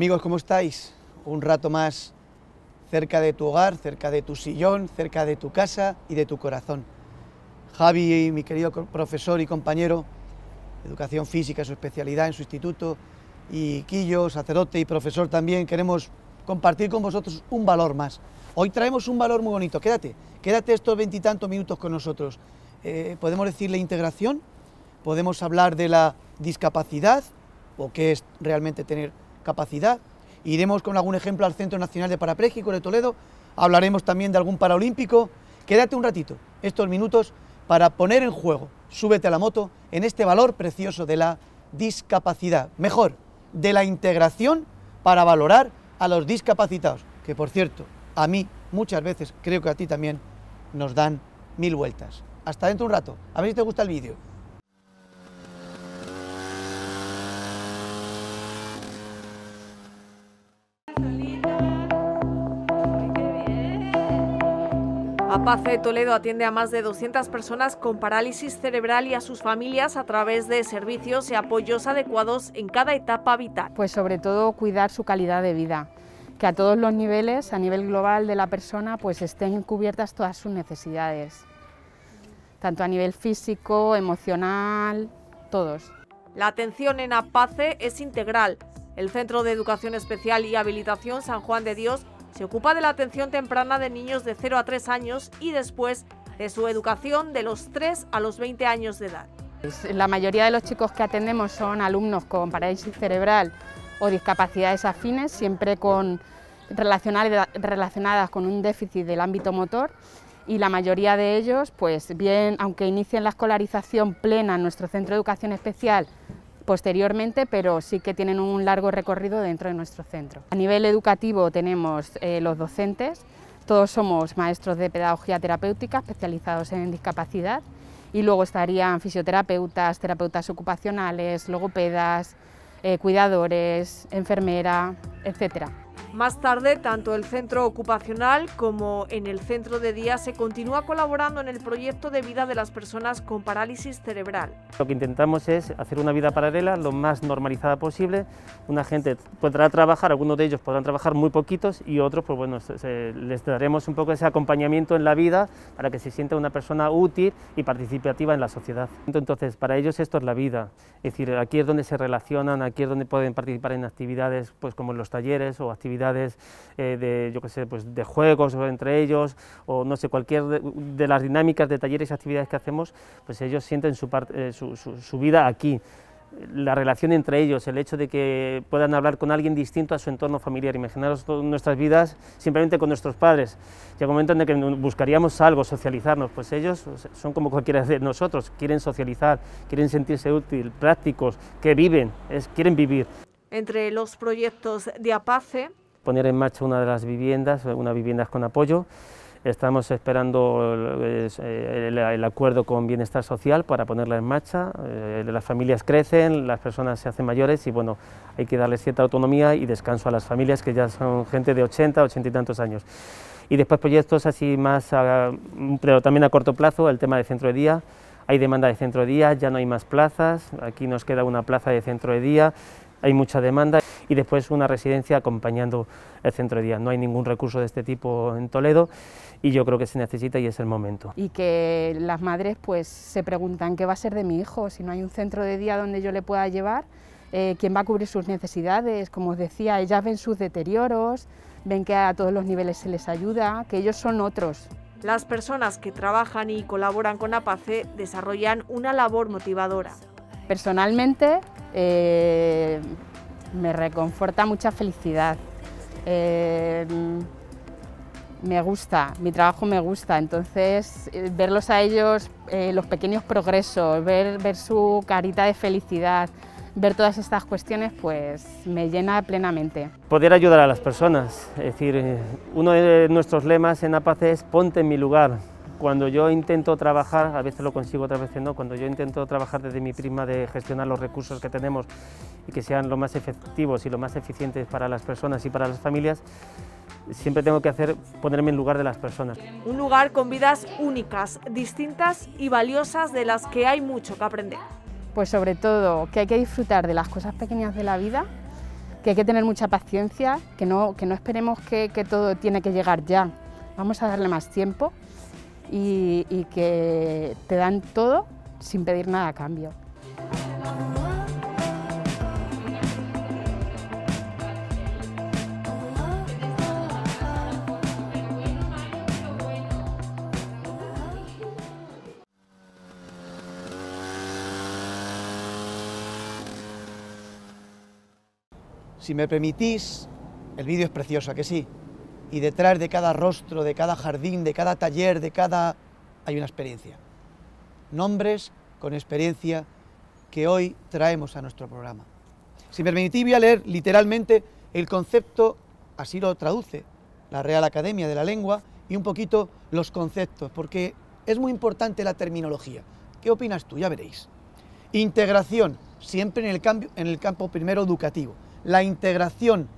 Amigos, ¿cómo estáis? Un rato más cerca de tu hogar, cerca de tu sillón, cerca de tu casa y de tu corazón. Javi, mi querido profesor y compañero, educación física, su especialidad en su instituto, y Quillo, sacerdote y profesor también, queremos compartir con vosotros un valor más. Hoy traemos un valor muy bonito, quédate, quédate estos veintitantos minutos con nosotros. Eh, podemos decirle integración, podemos hablar de la discapacidad, o qué es realmente tener capacidad. Iremos con algún ejemplo al Centro Nacional de Parapléjicos de Toledo, hablaremos también de algún paraolímpico. Quédate un ratito, estos minutos, para poner en juego, súbete a la moto, en este valor precioso de la discapacidad, mejor, de la integración para valorar a los discapacitados, que por cierto, a mí muchas veces, creo que a ti también, nos dan mil vueltas. Hasta dentro un rato, a ver si te gusta el vídeo. APACE Toledo atiende a más de 200 personas con parálisis cerebral y a sus familias a través de servicios y apoyos adecuados en cada etapa vital. Pues sobre todo cuidar su calidad de vida, que a todos los niveles, a nivel global de la persona, pues estén cubiertas todas sus necesidades, tanto a nivel físico, emocional, todos. La atención en APACE es integral, el Centro de Educación Especial y Habilitación San Juan de Dios se ocupa de la atención temprana de niños de 0 a 3 años y después de su educación de los 3 a los 20 años de edad. Pues, la mayoría de los chicos que atendemos son alumnos con parálisis cerebral o discapacidades afines, siempre con, relacionadas, con un déficit del ámbito motor y la mayoría de ellos, pues bien, aunque inicien la escolarización plena en nuestro centro de educación especial posteriormente, pero sí que tienen un largo recorrido dentro de nuestro centro. A nivel educativo tenemos eh, los docentes, todos somos maestros de pedagogía terapéutica especializados en discapacidad y luego estarían fisioterapeutas, terapeutas ocupacionales, logopedas, eh, cuidadores, enfermera, etc. Más tarde, tanto el centro ocupacional como en el centro de día se continúa colaborando en el proyecto de vida de las personas con parálisis cerebral. Lo que intentamos es hacer una vida paralela lo más normalizada posible. Una gente podrá trabajar, algunos de ellos podrán trabajar muy poquitos y otros, pues bueno, les daremos un poco ese acompañamiento en la vida para que se sienta una persona útil y participativa en la sociedad. Entonces, para ellos esto es la vida. Es decir, aquí es donde se relacionan, aquí es donde pueden participar en actividades pues como en los talleres o actividades eh, de, yo que sé, pues, de juegos entre ellos, o no sé, cualquier de, las dinámicas de talleres y actividades que hacemos, pues ellos sienten eh, su, vida aquí la relación entre ellos, el hecho de que puedan hablar con alguien distinto a su entorno familiar. Imaginaros nuestras vidas simplemente con nuestros padres. Llega un momento en el que buscaríamos algo, socializarnos, pues ellos son como cualquiera de nosotros, quieren socializar, quieren sentirse útil, prácticos, que viven, es, quieren vivir. Entre los proyectos de APACE poner en marcha una de las viviendas, eh, una vivienda con apoyo. Estamos esperando eh, el, acuerdo con Bienestar Social para ponerla en marcha. Eh, las familias crecen, las personas se hacen mayores y bueno, hay que darle cierta autonomía y descanso a las familias que ya son gente de 80, 80 y tantos años. Y después proyectos así más, pero también a corto plazo, el tema de centro de día. Hay demanda de centro de día, ya no hay más plazas, aquí nos queda una plaza de centro de día, hay mucha demanda y después una residencia acompañando el centro de día. No hay ningún recurso de este tipo en Toledo y yo creo que se necesita y es el momento. Y que las madres pues se preguntan qué va a ser de mi hijo, si no hay un centro de día donde yo le pueda llevar, eh, quién va a cubrir sus necesidades, como os decía, ellas ven sus deterioros, ven que a todos los niveles se les ayuda, que ellos son otros. Las personas que trabajan y colaboran con APACE desarrollan una labor motivadora. Personalmente, eh, me reconforta mucha felicidad. Em, me gusta, mi trabajo me gusta, entonces eh, verlos a ellos, eh, los pequeños progresos, ver, ver su carita de felicidad, ver todas estas cuestiones, pues me llena plenamente. Poder ayudar a las personas, es decir, eh, uno de nuestros lemas en APACE es ponte en mi lugar, cuando yo intento trabajar, a veces lo consigo, otras veces no, cuando yo intento trabajar desde mi prisma de gestionar los recursos que tenemos y que sean lo más efectivos y lo más eficientes para las personas y para las familias, siempre tengo que hacer ponerme en lugar de las personas. Un lugar con vidas únicas, distintas y valiosas de las que hay mucho que aprender. Pues sobre todo que hay que disfrutar de las cosas pequeñas de la vida, que hay que tener mucha paciencia, que no, que no esperemos que, que todo tiene que llegar ya. Vamos a darle más tiempo y, que te dan todo sin pedir nada a cambio. Si me permitís, el vídeo es precioso, ¿a que sí? y detrás de cada rostro, de cada jardín, de cada taller, de cada... hay una experiencia. Nombres con experiencia que hoy traemos a nuestro programa. Si me permitís, voy a leer literalmente el concepto, así lo traduce la Real Academia de la Lengua, y un poquito los conceptos, porque es muy importante la terminología. ¿Qué opinas tú? Ya veréis. Integración, siempre en el, cambio, en el campo primero educativo. La integración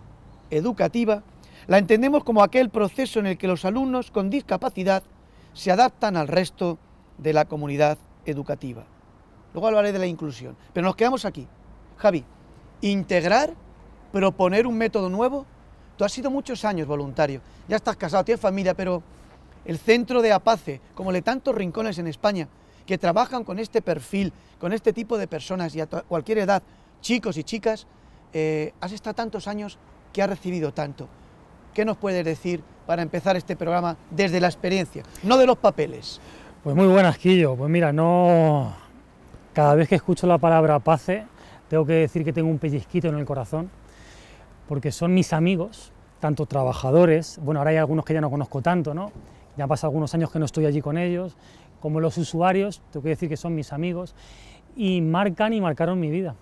educativa la entendemos como aquel proceso en el que los alumnos con discapacidad se adaptan al resto de la comunidad educativa. Luego hablaré de la inclusión, pero nos quedamos aquí. Javi, integrar, proponer un método nuevo. Tú has sido muchos años voluntario, ya estás casado, tienes familia, pero el centro de Apace, como le tantos rincones en España, que trabajan con este perfil, con este tipo de personas y a cualquier edad, chicos y chicas, eh, has estado tantos años que has recibido tanto. ¿Qué nos puedes decir para empezar este programa desde la experiencia, no de los papeles? Pues muy buenas, Quillo. Pues mira, no. Cada vez que escucho la palabra PACE, tengo que decir que tengo un pellizquito en el corazón, porque son mis amigos, tanto trabajadores, bueno, ahora hay algunos que ya no conozco tanto, Ya pasan algunos años que no estoy allí con ellos, como los usuarios, tengo que decir que son mis amigos, y marcan y marcaron mi vida.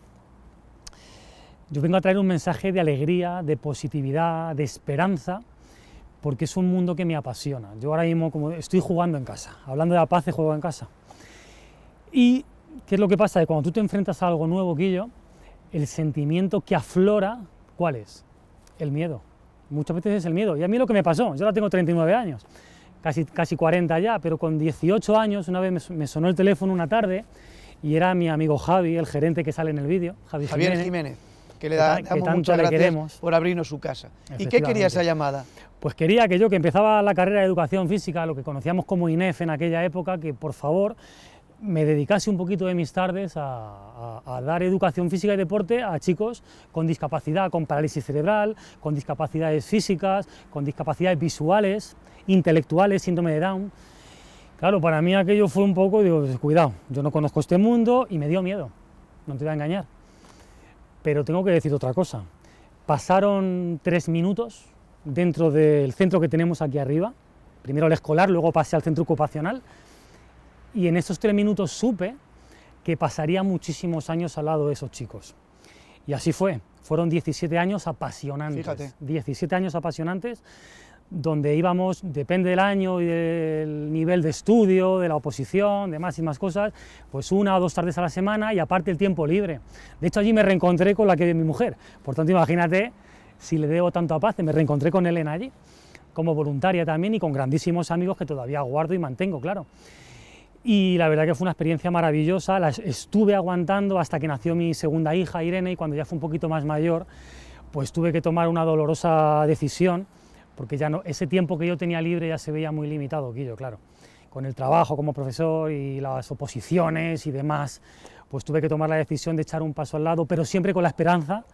Yo vengo a traer un mensaje de alegría, de positividad, de esperanza, porque es un mundo que me apasiona. Yo ahora mismo como estoy jugando en casa, hablando de la paz, de juego en casa. ¿Y qué es lo que pasa? cuando tú te enfrentas a algo nuevo, yo, el sentimiento que aflora, ¿cuál es? El miedo. Muchas veces es el miedo. Y a mí lo que me pasó, yo ahora tengo 39 años, casi, casi 40 ya, pero con 18 años, una vez me, sonó el teléfono una tarde y era mi amigo Javi, el gerente que sale en el vídeo, Javi Javier Jiménez que le da, damos tanto muchas gracias queremos. por abrirnos su casa. ¿Y qué quería esa llamada? Pues quería que yo, que empezaba la carrera de educación física, lo que conocíamos como INEF en aquella época, que por favor me dedicase un poquito de mis tardes a, a, dar educación física y deporte a chicos con discapacidad, con parálisis cerebral, con discapacidades físicas, con discapacidades visuales, intelectuales, síndrome de Down. Claro, para mí aquello fue un poco, digo, cuidado, yo no conozco este mundo y me dio miedo, no te voy a engañar. Pero tengo que decir otra cosa. Pasaron tres minutos dentro del centro que tenemos aquí arriba, primero el escolar, luego pasé al centro ocupacional, y en esos tres minutos supe que pasaría muchísimos años al lado de esos chicos. Y así fue. Fueron 17 años apasionantes. 17 años apasionantes donde íbamos, depende del año y del nivel de estudio, de la oposición, de más y más cosas, pues una o dos tardes a la semana y aparte el tiempo libre. De hecho, allí me reencontré con la que es mi mujer. Por tanto, imagínate si le debo tanto a Paz, me reencontré con Elena allí, como voluntaria también y con grandísimos amigos que todavía guardo y mantengo, claro. Y la verdad que fue una experiencia maravillosa, la estuve aguantando hasta que nació mi segunda hija, Irene, y cuando ya fue un poquito más mayor, pues tuve que tomar una dolorosa decisión porque ya no, ese tiempo que yo tenía libre ya se veía muy limitado, yo, claro. Con el trabajo como profesor y las oposiciones y demás, pues tuve que tomar la decisión de echar un paso al lado, pero siempre con la esperanza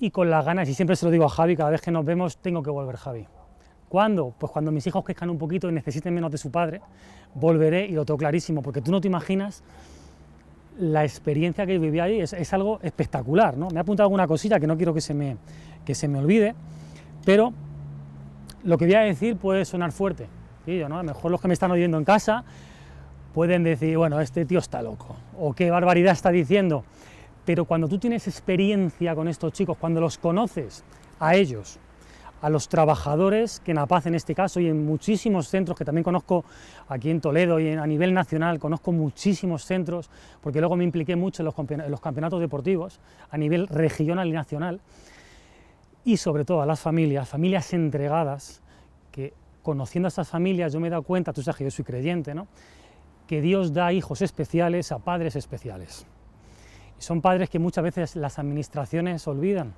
y con las ganas, y siempre se lo digo a Javi, cada vez que nos vemos tengo que volver, Javi. ¿Cuándo? Pues cuando mis hijos crezcan un poquito y necesiten menos de su padre, volveré y lo tengo clarísimo, porque tú no te imaginas la experiencia que viví ahí, es, algo espectacular, ¿no? Me ha apuntado alguna cosilla que no quiero que se me, que se me olvide, pero lo que voy a decir puede sonar fuerte, ¿no? a lo mejor los que me están oyendo en casa pueden decir, bueno, este tío está loco, o qué barbaridad está diciendo, pero cuando tú tienes experiencia con estos chicos, cuando los conoces a ellos, a los trabajadores, que en APAZ en este caso y en muchísimos centros, que también conozco aquí en Toledo y a nivel nacional, conozco muchísimos centros, porque luego me impliqué mucho en los campeonatos deportivos a nivel regional y nacional, y sobre todo a las familias, familias entregadas, que conociendo a estas familias yo me he dado cuenta, tú sabes que yo soy creyente, que Dios da hijos especiales a padres especiales. Y son padres que muchas veces las administraciones olvidan.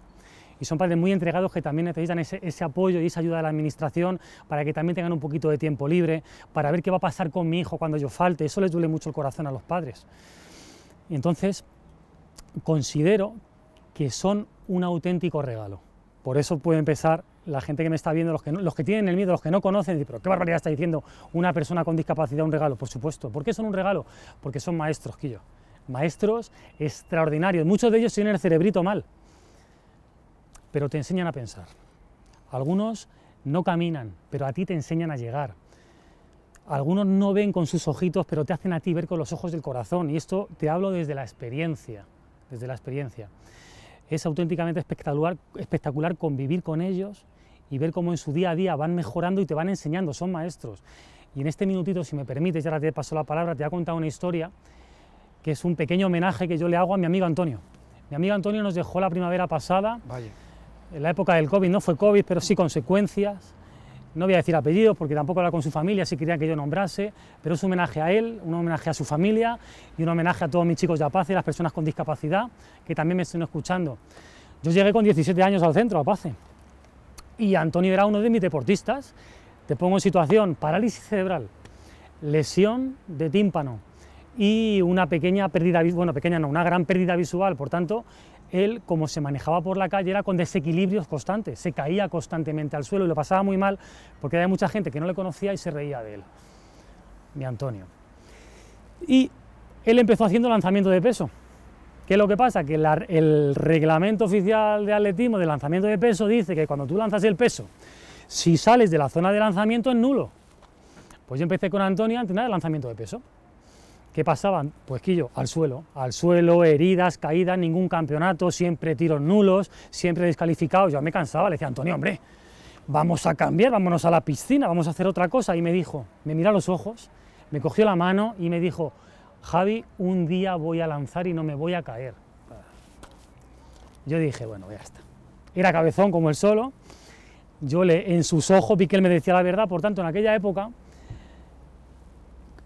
Y son padres muy entregados que también necesitan ese, ese, apoyo y esa ayuda de la administración para que también tengan un poquito de tiempo libre, para ver qué va a pasar con mi hijo cuando yo falte. Eso les duele mucho el corazón a los padres. Y entonces, considero que son un auténtico regalo. Por eso puede empezar la gente que me está viendo, los que, tienen el miedo, los que no conocen, pero qué barbaridad está diciendo una persona con discapacidad un regalo, por supuesto. ¿Por qué son un regalo? Porque son maestros, killo. Maestros extraordinarios. Muchos de ellos tienen el cerebrito mal, pero te enseñan a pensar. Algunos no caminan, pero a ti te enseñan a llegar. Algunos no ven con sus ojitos, pero te hacen a ti ver con los ojos del corazón. Y esto te hablo desde la experiencia, desde la experiencia es auténticamente espectacular, espectacular convivir con ellos y ver cómo en su día a día van mejorando y te van enseñando, son maestros. Y en este minutito, si me permites, ya te paso la palabra, te voy a contar una historia que es un pequeño homenaje que yo le hago a mi amigo Antonio. Mi amigo Antonio nos dejó la primavera pasada, en la época del COVID, no fue COVID, pero sí consecuencias no voy a decir apellido porque tampoco era con su familia si quería que yo nombrase, pero es un homenaje a él, un homenaje a su familia y un homenaje a todos mis chicos de Apace, las personas con discapacidad, que también me están escuchando. Yo llegué con 17 años al centro, Apace, y Antonio era uno de mis deportistas. Te pongo en situación, parálisis cerebral, lesión de tímpano y una pequeña pérdida, bueno, pequeña no, una gran pérdida visual, por tanto, él, como se manejaba por la calle, era con desequilibrios constantes, se caía constantemente al suelo y lo pasaba muy mal porque había mucha gente que no le conocía y se reía de él, mi Antonio. Y él empezó haciendo lanzamiento de peso. ¿Qué es lo que pasa? Que el reglamento oficial de atletismo de lanzamiento de peso dice que cuando tú lanzas el peso, si sales de la zona de lanzamiento es nulo. Pues yo empecé con Antonio a nada de lanzamiento de peso. ¿Qué pasaban? Pues yo, al suelo, al suelo, heridas, caídas, ningún campeonato, siempre tiros nulos, siempre descalificados. Yo me cansaba, le decía, Antonio, hombre, vamos a cambiar, vámonos a la piscina, vamos a hacer otra cosa. Y me dijo, me mira a los ojos, me cogió la mano y me dijo, Javi, un día voy a lanzar y no me voy a caer. Yo dije, bueno, ya está. Era cabezón como el solo. Yo le, en sus ojos vi que él me decía la verdad, por tanto, en aquella época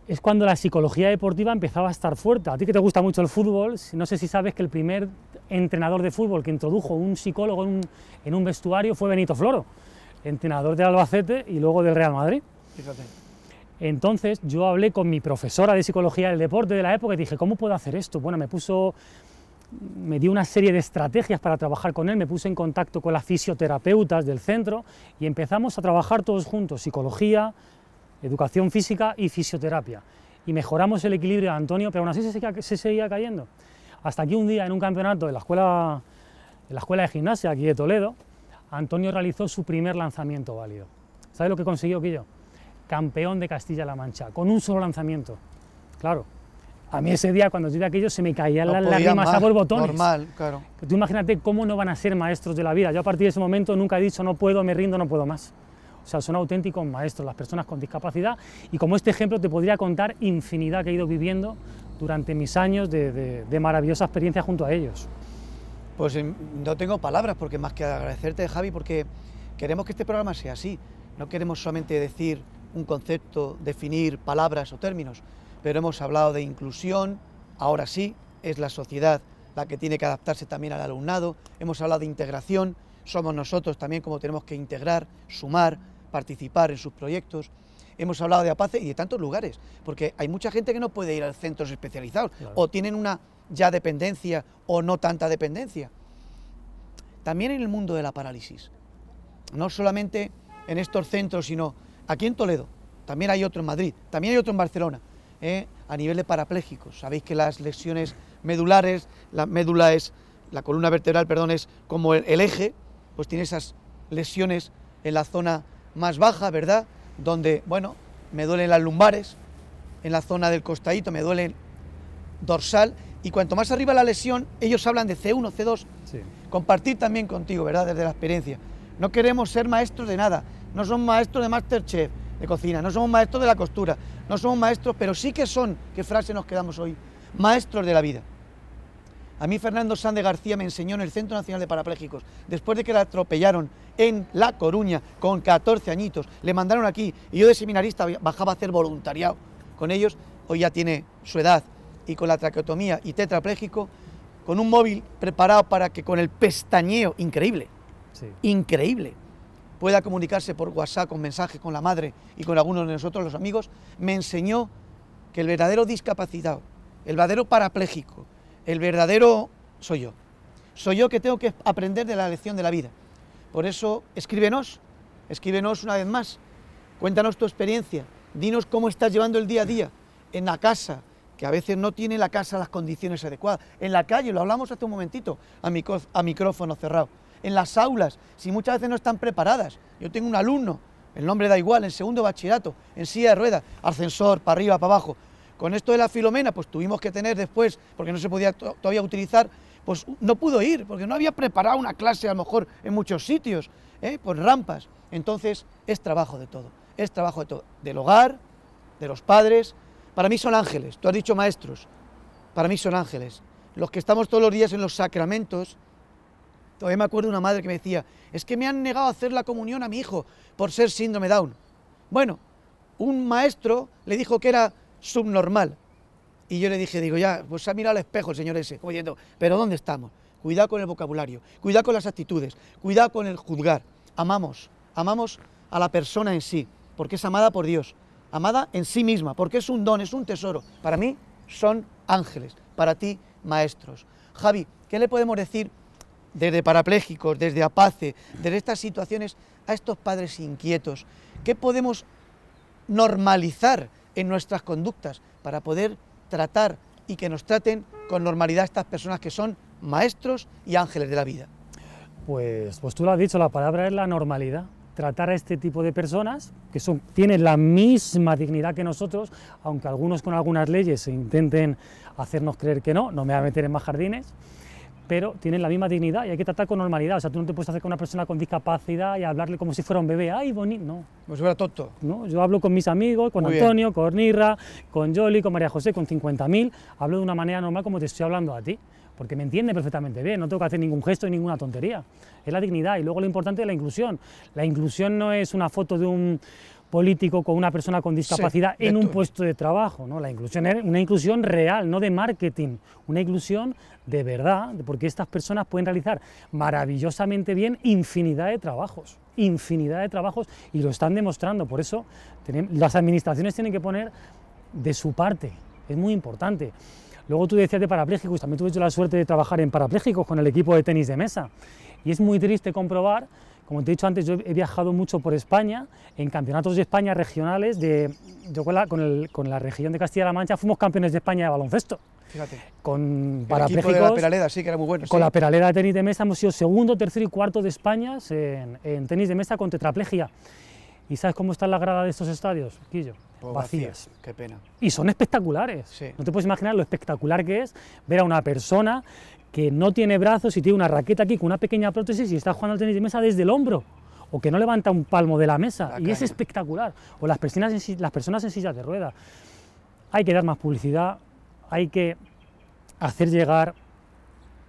es cuando la psicología deportiva empezaba a estar fuerte. A ti que te gusta mucho el fútbol, no sé si sabes que el primer entrenador de fútbol que introdujo un psicólogo en un, vestuario fue Benito Floro, entrenador de Albacete y luego del Real Madrid. Fíjate. Entonces yo hablé con mi profesora de psicología del deporte de la época y dije, ¿cómo puedo hacer esto? Bueno, me puso, me dio una serie de estrategias para trabajar con él, me puse en contacto con las fisioterapeutas del centro y empezamos a trabajar todos juntos, psicología, educación física y fisioterapia. Y mejoramos el equilibrio de Antonio, pero aún así se seguía, cayendo. Hasta aquí un día en un campeonato de la escuela, de, la escuela de gimnasia aquí de Toledo, Antonio realizó su primer lanzamiento válido. ¿Sabes lo que consiguió Quillo? Campeón de Castilla-La Mancha, con un solo lanzamiento. Claro, a mí ese día, cuando llegué a aquello, se me caían la las lágrimas a por botones. Normal, claro. Tú imagínate cómo no van a ser maestros de la vida. Yo a partir de ese momento nunca he dicho, no puedo, me rindo, no puedo más. O sea, son auténticos maestros, las personas con discapacidad. Y como este ejemplo te podría contar infinidad que he ido viviendo durante mis años de, de maravillosa experiencia junto a ellos. Pues em, no tengo palabras porque más que agradecerte, Javi, porque queremos que este programa sea así. No queremos solamente decir un concepto, definir palabras o términos, pero hemos hablado de inclusión, ahora sí, es la sociedad la que tiene que adaptarse también al alumnado, hemos hablado de integración, somos nosotros también como tenemos que integrar, sumar, participar en sus proyectos. Hemos hablado de APACE y de tantos lugares, porque hay mucha gente que no puede ir a centros especializados o tienen una ya dependencia o no tanta dependencia. También en el mundo de la parálisis, no solamente en estos centros, sino aquí en Toledo, también hay otro en Madrid, también hay otro en Barcelona, ¿eh? a nivel de parapléjicos. Sabéis que las lesiones medulares, la médula es, la columna vertebral, perdón, es como el eje, pues tiene esas lesiones en la zona más baja, ¿verdad? Donde, bueno, me duelen las lumbares, en la zona del costadito me duele dorsal, y cuanto más arriba la lesión, ellos hablan de C1, C2. Sí. Compartir también contigo, ¿verdad? Desde la experiencia. No queremos ser maestros de nada, no somos maestros de Masterchef, de cocina, no somos maestros de la costura, no somos maestros, pero sí que son, qué frase nos quedamos hoy, maestros de la vida. A mí Fernando Sández García me enseñó en el Centro Nacional de Parapléjicos, después de que la atropellaron en La Coruña con 14 añitos, le mandaron aquí y yo de seminarista bajaba a hacer voluntariado con ellos, hoy ya tiene su edad y con la traqueotomía y tetrapléjico, con un móvil preparado para que con el pestañeo, increíble, increíble, pueda comunicarse por WhatsApp con mensajes con la madre y con algunos de nosotros, los amigos, me enseñó que el verdadero discapacitado, el verdadero parapléjico, el verdadero soy yo. Soy yo que tengo que aprender de la lección de la vida. Por eso escríbenos, escríbenos una vez más, cuéntanos tu experiencia, dinos cómo estás llevando el día a día en la casa, que a veces no tiene la casa las condiciones adecuadas, en la calle, lo hablamos hace un momentito, a, micrófono cerrado, en las aulas, si muchas veces no están preparadas. Yo tengo un alumno, el nombre da igual, en segundo bachillerato, en silla de ruedas, ascensor, para arriba, para abajo, con esto de la Filomena, pues tuvimos que tener después, porque no se podía todavía utilizar, pues no pudo ir, porque no había preparado una clase a lo mejor en muchos sitios, ¿eh? por rampas. Entonces es trabajo de todo, es trabajo de todo, del hogar, de los padres. Para mí son ángeles, tú has dicho maestros, para mí son ángeles. Los que estamos todos los días en los sacramentos, todavía me acuerdo de una madre que me decía, es que me han negado a hacer la comunión a mi hijo por ser síndrome Down. Bueno, un maestro le dijo que era subnormal. Y yo le dije, digo, ya, pues se ha mirado al espejo el señor ese, como diciendo, pero ¿dónde estamos? Cuidado con el vocabulario, cuidado con las actitudes, cuidado con el juzgar. Amamos, amamos a la persona en sí, porque es amada por Dios, amada en sí misma, porque es un don, es un tesoro. Para mí son ángeles, para ti maestros. Javi, ¿qué le podemos decir desde parapléjicos, desde apace, desde estas situaciones a estos padres inquietos? ¿Qué podemos normalizar en nuestras conductas para poder tratar y que nos traten con normalidad estas personas que son maestros y ángeles de la vida. Pues, pues tú lo has dicho, la palabra es la normalidad tratar a este tipo de personas, que tienen la misma dignidad que nosotros, aunque algunos con algunas leyes intenten hacernos creer que no, no me voy a meter en más jardines, pero tienen la misma dignidad y hay que tratar con normalidad. O sea, tú no te puedes hacer con una persona con discapacidad y hablarle como si fuera un bebé. ¡Ay, bonito! No. Como si fuera tonto. No, yo hablo con mis amigos, con Antonio, con Nirra, con Jolly, con María José, con 50.000. Hablo de una manera normal como te estoy hablando a ti, porque me entiende perfectamente bien. No tengo que hacer ningún gesto y ninguna tontería. Es la dignidad. Y luego lo importante es la inclusión. La inclusión no es una foto de un político con una persona con discapacidad en un puesto de trabajo. ¿no? La inclusión es una inclusión real, no de marketing, una inclusión de verdad, porque estas personas pueden realizar maravillosamente bien infinidad de trabajos, infinidad de trabajos y lo están demostrando. Por eso las administraciones tienen que poner de su parte, es muy importante. Luego tú decías de parapléjicos, también tuve la suerte de trabajar en parapléjicos con el equipo de tenis de mesa y es muy triste comprobar como te he dicho antes, yo he viajado mucho por España, en campeonatos de España regionales, de, yo con la, con, la región de Castilla-La Mancha fuimos campeones de España de baloncesto. Fíjate. Con parapléjicos. la Peraleda, Con la peralera de tenis de mesa hemos sido segundo, tercero y cuarto de España en, tenis de mesa con tetraplegia. ¿Y sabes cómo están las gradas de estos estadios, Quillo? vacías. Qué pena. Y son espectaculares. No te puedes imaginar lo espectacular que es ver a una persona que no tiene brazos y tiene una raqueta aquí con una pequeña prótesis y está jugando al tenis de mesa desde el hombro o que no levanta un palmo de la mesa y es espectacular o las personas en, las personas en sillas de ruedas hay que dar más publicidad hay que hacer llegar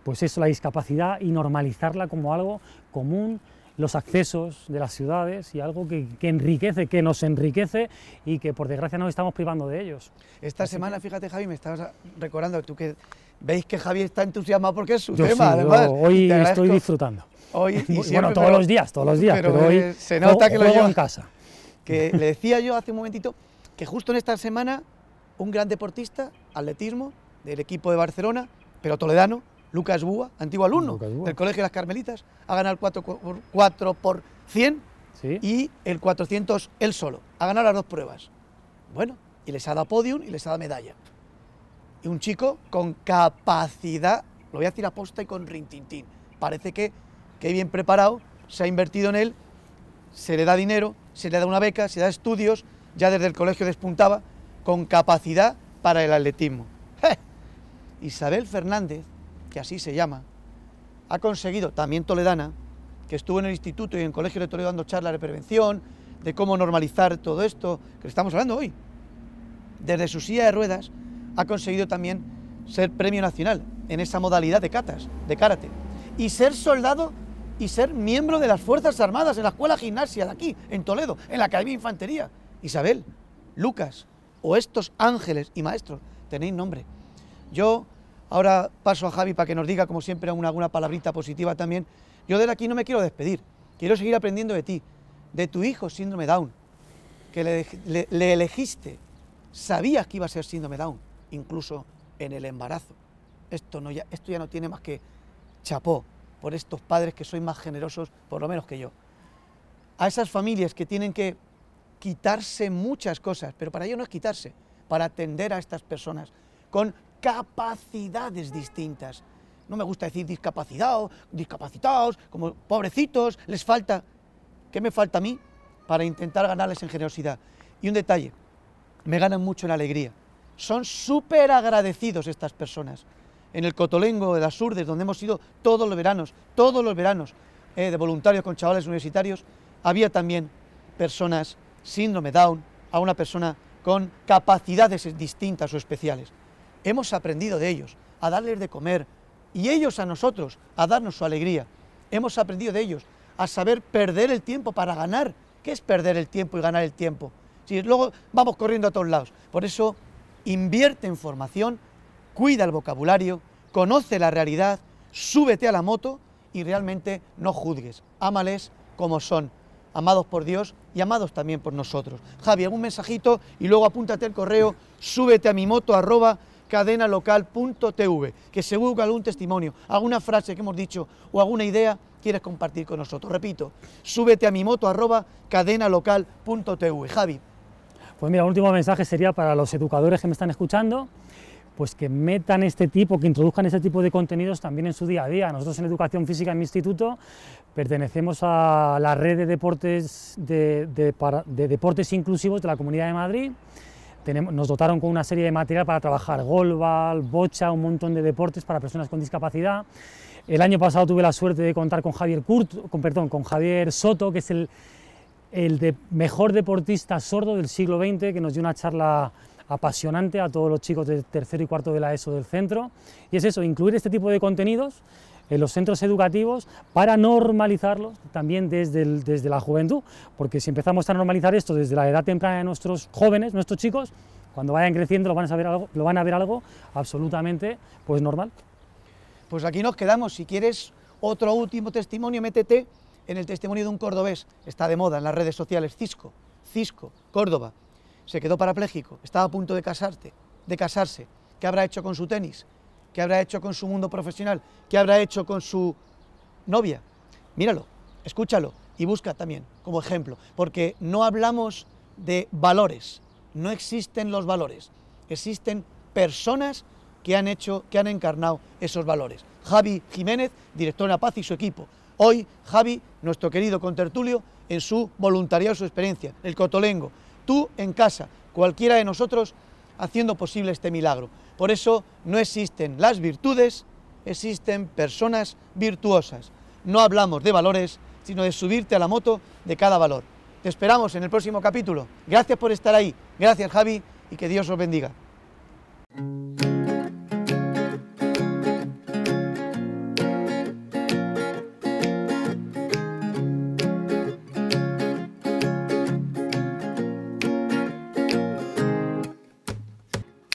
pues eso la discapacidad y normalizarla como algo común los accesos de las ciudades y algo que, enriquece, que nos enriquece y que por desgracia nos estamos privando de ellos. Esta semana, fíjate Javi, me estabas recordando tú que Veis que Javier está entusiasmado porque es su tema, además. hoy estoy disfrutando. Hoy, bueno, todos los días, todos los días, pero, hoy se nota que lo llevo en casa. Que le decía yo hace un momentito que justo en esta semana un gran deportista, atletismo, del equipo de Barcelona, pero toledano, Lucas Búa, antiguo alumno del Colegio de las Carmelitas, ha ganado el 4 por, 100 y el 400 él solo. Ha ganado las dos pruebas. Bueno, y les ha dado podium y les ha dado medalla y un chico con capacidad, lo voy a decir posta y con rintintín. Parece que, que bien preparado, se ha invertido en él, se le da dinero, se le da una beca, se le da estudios, ya desde el colegio despuntaba, con capacidad para el atletismo. ¡Eh! Isabel Fernández, que así se llama, ha conseguido, también toledana, que estuvo en el instituto y en el colegio de Toledo dando charlas de prevención, de cómo normalizar todo esto que estamos hablando hoy, desde su silla de ruedas, ha conseguido también ser premio nacional en esa modalidad de catas, de karate. Y ser soldado y ser miembro de las Fuerzas Armadas en la Escuela Gimnasia de aquí, en Toledo, en la Academia de Infantería. Isabel, Lucas, o estos ángeles y maestros, tenéis nombre. Yo ahora paso a Javi para que nos diga, como siempre, alguna palabrita positiva también. Yo de aquí no me quiero despedir, quiero seguir aprendiendo de ti, de tu hijo síndrome Down, que le elegiste, sabías que iba a ser síndrome Down incluso en el embarazo. Esto, no ya, esto ya no tiene más que chapó por estos padres que sois más generosos, por lo menos que yo. A esas familias que tienen que quitarse muchas cosas, pero para ello no es quitarse, para atender a estas personas con capacidades distintas. No me gusta decir discapacitados... discapacitados, como pobrecitos, les falta. ¿Qué me falta a mí para intentar ganarles en generosidad? Y un detalle, me ganan mucho en alegría. Son súper agradecidos estas personas. En el Cotolengo, de las Urdes, donde hemos ido todos los veranos, todos los veranos, eh, de voluntarios con chavales universitarios, había también personas síndrome Down, a una persona con capacidades distintas o especiales. Hemos aprendido de ellos, a darles de comer, y ellos a nosotros, a darnos su alegría. Hemos aprendido de ellos, a saber perder el tiempo para ganar. ¿Qué es perder el tiempo y ganar el tiempo? Si luego vamos corriendo a todos lados. Por eso Invierte en formación, cuida el vocabulario, conoce la realidad, súbete a la moto y realmente no juzgues. Ámales como son, amados por Dios y amados también por nosotros. Javi, algún mensajito y luego apúntate el correo, súbete a mi moto arroba cadenalocal.tv, que según que algún testimonio, alguna frase que hemos dicho o alguna idea quieres compartir con nosotros. Repito, súbete a mi moto arroba cadenalocal.tv. Javi, pues mira, el último mensaje sería para los educadores que me están escuchando, pues que metan este tipo, que introduzcan este tipo de contenidos también en su día a día. Nosotros en Educación Física en mi instituto pertenecemos a la red de deportes, de, deportes inclusivos de la Comunidad de Madrid. nos dotaron con una serie de material para trabajar golbal, bocha, un montón de deportes para personas con discapacidad. El año pasado tuve la suerte de contar con Javier, Kurt, con, perdón, con Javier Soto, que es el el de mejor deportista sordo del siglo XX, que nos dio una charla apasionante a todos los chicos del tercero y cuarto de la ESO del centro. Y es eso, incluir este tipo de contenidos en los centros educativos para normalizarlos también desde, la juventud, porque si empezamos a normalizar esto desde la edad temprana de nuestros jóvenes, nuestros chicos, cuando vayan creciendo lo van a, algo, lo van a ver algo absolutamente pues normal. Pues aquí nos quedamos, si quieres otro último testimonio, métete en el testimonio de un cordobés, está de moda en las redes sociales, Cisco, Cisco, Córdoba, se quedó parapléjico, estaba a punto de, casarse, ¿qué habrá hecho con su tenis? ¿Qué habrá hecho con su mundo profesional? ¿Qué habrá hecho con su novia? Míralo, escúchalo y busca también como ejemplo, porque no hablamos de valores, no existen los valores, existen personas que han hecho, que han encarnado esos valores. Javi Jiménez, director de La Paz y su equipo, Hoy, Javi, nuestro querido contertulio, en su voluntariado, su experiencia, el Cotolengo, tú en casa, cualquiera de nosotros, haciendo posible este milagro. Por eso no existen las virtudes, existen personas virtuosas. No hablamos de valores, sino de subirte a la moto de cada valor. Te esperamos en el próximo capítulo. Gracias por estar ahí. Gracias, Javi, y que Dios os bendiga.